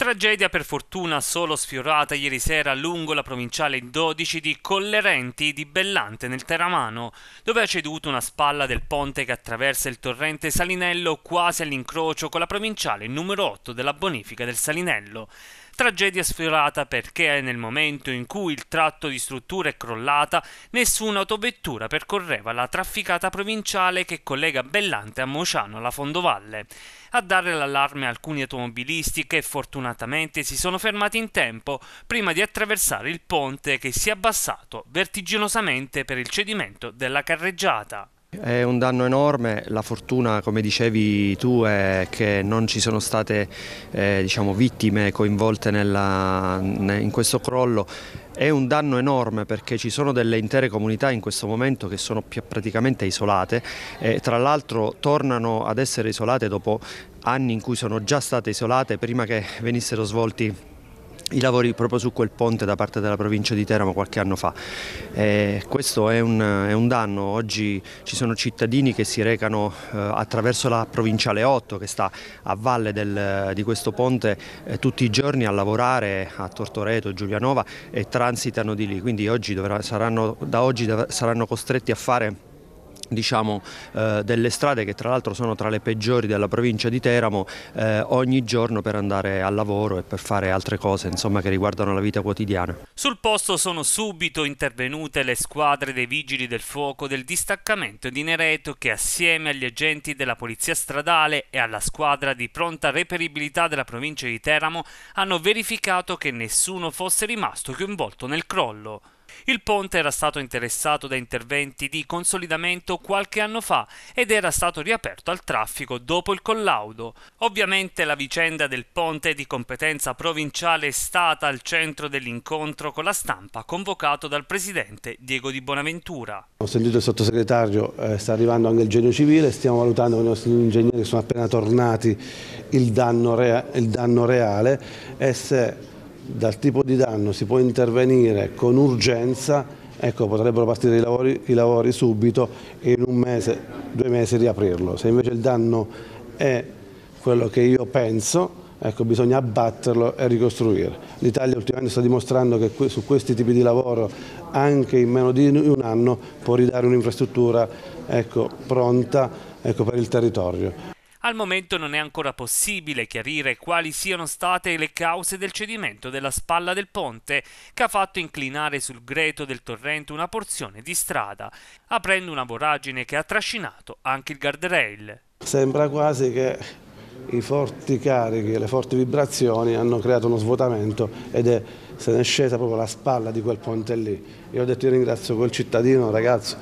Tragedia per fortuna solo sfiorata ieri sera lungo la provinciale 12 di Collerenti di Bellante nel Teramano, dove ha ceduto una spalla del ponte che attraversa il torrente Salinello quasi all'incrocio con la provinciale numero 8 della bonifica del Salinello. Tragedia sfiorata perché nel momento in cui il tratto di struttura è crollata, nessuna autovettura percorreva la trafficata provinciale che collega Bellante a Mociano alla Fondovalle. A dare l'allarme alcuni automobilisti che fortunatamente si sono fermati in tempo prima di attraversare il ponte che si è abbassato vertiginosamente per il cedimento della carreggiata. È un danno enorme, la fortuna come dicevi tu è che non ci sono state eh, diciamo, vittime coinvolte nella, in questo crollo, è un danno enorme perché ci sono delle intere comunità in questo momento che sono praticamente isolate e tra l'altro tornano ad essere isolate dopo anni in cui sono già state isolate prima che venissero svolti i lavori proprio su quel ponte da parte della provincia di Teramo qualche anno fa. Eh, questo è un, è un, danno, oggi ci sono cittadini che si recano eh, attraverso la provinciale 8 che sta a valle del, di questo ponte eh, tutti i giorni a lavorare a Tortoreto, Giulianova e transitano di lì, quindi oggi dovrà, saranno, da oggi dovrà, saranno costretti a fare diciamo, eh, delle strade che tra l'altro sono tra le peggiori della provincia di Teramo eh, ogni giorno per andare al lavoro e per fare altre cose insomma, che riguardano la vita quotidiana. Sul posto sono subito intervenute le squadre dei vigili del fuoco del distaccamento di Nereto che assieme agli agenti della polizia stradale e alla squadra di pronta reperibilità della provincia di Teramo hanno verificato che nessuno fosse rimasto coinvolto nel crollo. Il ponte era stato interessato da interventi di consolidamento qualche anno fa ed era stato riaperto al traffico dopo il collaudo. Ovviamente la vicenda del ponte di competenza provinciale è stata al centro dell'incontro con la stampa convocato dal presidente Diego di Bonaventura. Ho sentito il sottosegretario, eh, sta arrivando anche il genio civile, stiamo valutando con i nostri ingegneri che sono appena tornati il danno, rea il danno reale e se dal tipo di danno si può intervenire con urgenza, ecco, potrebbero partire i lavori, i lavori subito e in un mese, due mesi riaprirlo. Se invece il danno è quello che io penso, ecco, bisogna abbatterlo e ricostruire. L'Italia ultimamente sta dimostrando che su questi tipi di lavoro anche in meno di un anno può ridare un'infrastruttura ecco, pronta ecco, per il territorio. Al momento non è ancora possibile chiarire quali siano state le cause del cedimento della spalla del ponte che ha fatto inclinare sul greto del torrente una porzione di strada, aprendo una voragine che ha trascinato anche il guardrail. Sembra quasi che i forti carichi, e le forti vibrazioni hanno creato uno svuotamento ed è, se ne è scesa proprio la spalla di quel ponte lì. Io ho detto io ringrazio quel cittadino, ragazzo,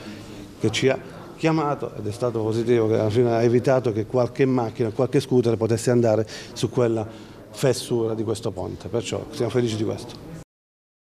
che ci ha chiamato ed è stato positivo che alla fine ha evitato che qualche macchina, qualche scooter potesse andare su quella fessura di questo ponte, perciò siamo felici di questo.